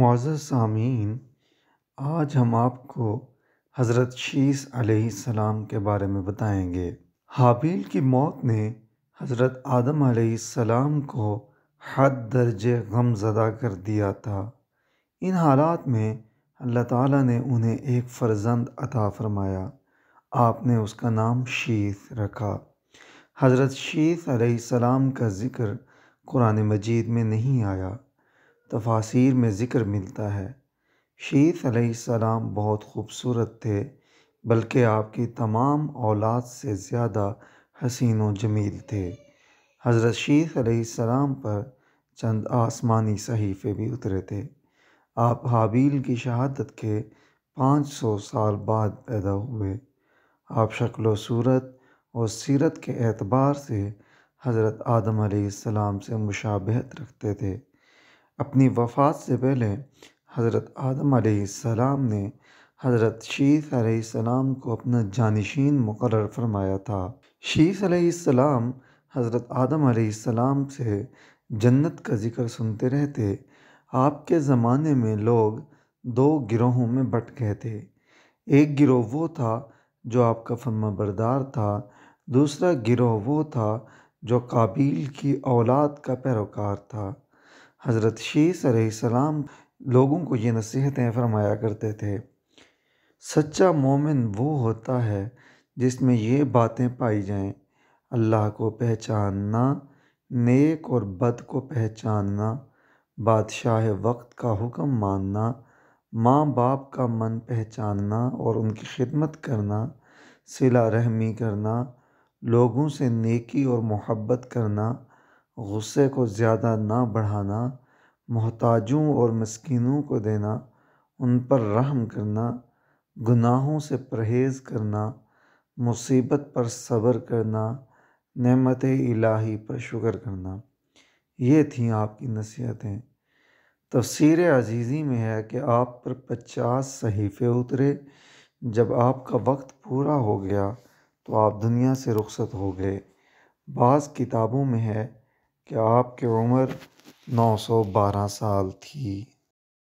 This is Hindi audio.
मुआज़ सामीन आज हम आपको हज़रत शीस सलाम के बारे में बताएंगे हाबील की मौत ने हज़रत आदम सलाम को हद दर्जे गमजदा कर दिया था इन हालात में अल्लाह ताला ने उन्हें एक फ़र्जंद अता फ़रमाया आपने उसका नाम शीश रखा हज़रत शीस सलाम का ज़िक्र कुरान मजीद में नहीं आया तफासिर में ज़िक्र मिलता है शीत अलैहिस्सलाम बहुत खूबसूरत थे बल्कि आपकी तमाम औलाद से ज़्यादा हसीन व जमील थे हज़रत शीत अलैहिस्सलाम पर चंद आसमानी सहीफ़े भी उतरे थे आप हाबील की शहादत के पाँच सौ साल बाद पैदा हुए आप शक्ल सूरत और सीरत के एतबार से हज़रत आदम सलाम से मुशाबहत रखते थे अपनी वफ़ात से पहले हज़रत आदम सलाम ने हज़रत शीस सलाम को अपना जानशीन मुकर फरमाया था शीख सलाम हज़रत आदम सलाम से जन्नत का ज़िक्र सुनते रहते आपके ज़माने में लोग दो गिरोहों में बट गए थे एक गिरोह वो था जो आपका फर्मा बरदार था दूसरा गिरोह वो था जो काबिल की औलाद का पैरोकार था हज़रत शीस सलाम लोगों को ये नसीहतें फरमाया करते थे सच्चा मोमिन वो होता है जिसमें ये बातें पाई जाएं अल्लाह को पहचानना नेक और बद को पहचानना बादशाह वक्त का हुक्म मानना माँ बाप का मन पहचानना और उनकी खिदमत करना सिला रहमी करना लोगों से नेकी और मोहब्बत करना गुस्से को ज़्यादा ना बढ़ाना मोहताजों और मस्किनों को देना उन पर रहम करना गुनाहों से परहेज़ करना मुसीबत पर सब्र करना नेमत इलाही पर शुक्र करना ये थी आपकी नसीहतें तफसर अजीज़ी में है कि आप पर पचास सहीफ़े उतरे जब आपका वक्त पूरा हो गया तो आप दुनिया से रुखसत हो गए बाज़ किताबों में है क्या आपकी उम्र नौ सौ बारह साल थी